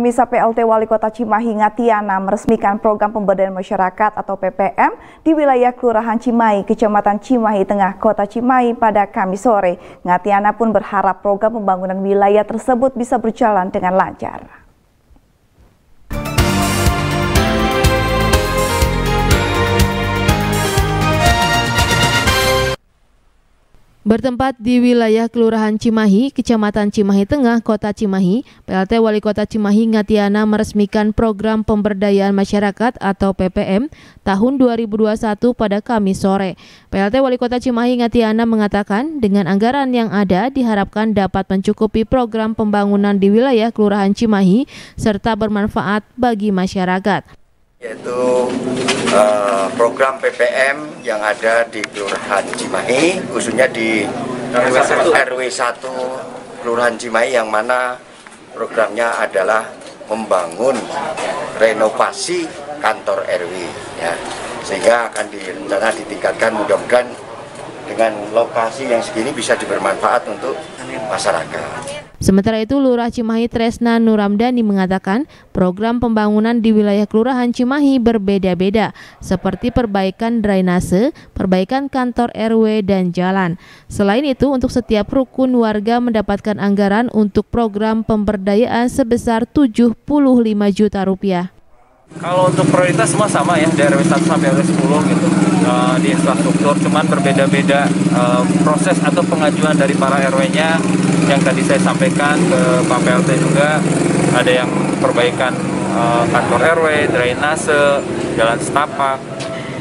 Misa PLT Wali Kota Cimahi Ngatiana meresmikan program pemberdayaan masyarakat atau PPM di wilayah Kelurahan Cimahi, Kecamatan Cimahi Tengah, Kota Cimahi pada Kamis sore. Ngatiana pun berharap program pembangunan wilayah tersebut bisa berjalan dengan lancar. Bertempat di wilayah Kelurahan Cimahi, Kecamatan Cimahi Tengah, Kota Cimahi, PLT Wali Kota Cimahi Ngatiana meresmikan program pemberdayaan masyarakat atau PPM tahun 2021 pada Kamis sore. PLT Wali Kota Cimahi Ngatiana mengatakan dengan anggaran yang ada diharapkan dapat mencukupi program pembangunan di wilayah Kelurahan Cimahi serta bermanfaat bagi masyarakat. Yaitu Eh, program PPM yang ada di Kelurahan Cimahi, khususnya di RW 1 Kelurahan Cimahi yang mana programnya adalah membangun renovasi kantor RW ya. Sehingga akan direncana ditingkatkan mudah-mudahan dengan lokasi yang segini bisa dibermanfaat untuk masyarakat. Sementara itu, Lurah Cimahi Tresna Nuramdani mengatakan program pembangunan di wilayah Kelurahan Cimahi berbeda-beda, seperti perbaikan drainase, perbaikan kantor RW, dan jalan. Selain itu, untuk setiap rukun warga mendapatkan anggaran untuk program pemberdayaan sebesar 75 juta rupiah. Kalau untuk prioritas semua sama ya dari RW 1 sampai RW 10 gitu uh, di infrastruktur, cuman berbeda-beda uh, proses atau pengajuan dari para RW-nya yang tadi saya sampaikan ke Pak PLT juga ada yang perbaikan uh, kantor RW, drainase, jalan setapak,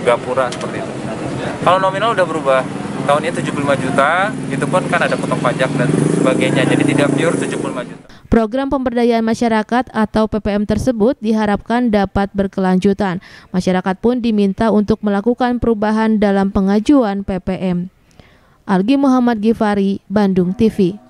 gapura seperti itu. Kalau nominal udah berubah tahun ini 75 juta, itu pun kan ada potong pajak dan sebagainya, jadi tidak pure 75 juta. Program pemberdayaan masyarakat atau PPM tersebut diharapkan dapat berkelanjutan. Masyarakat pun diminta untuk melakukan perubahan dalam pengajuan PPM. Algi Muhammad Gifari, Bandung TV.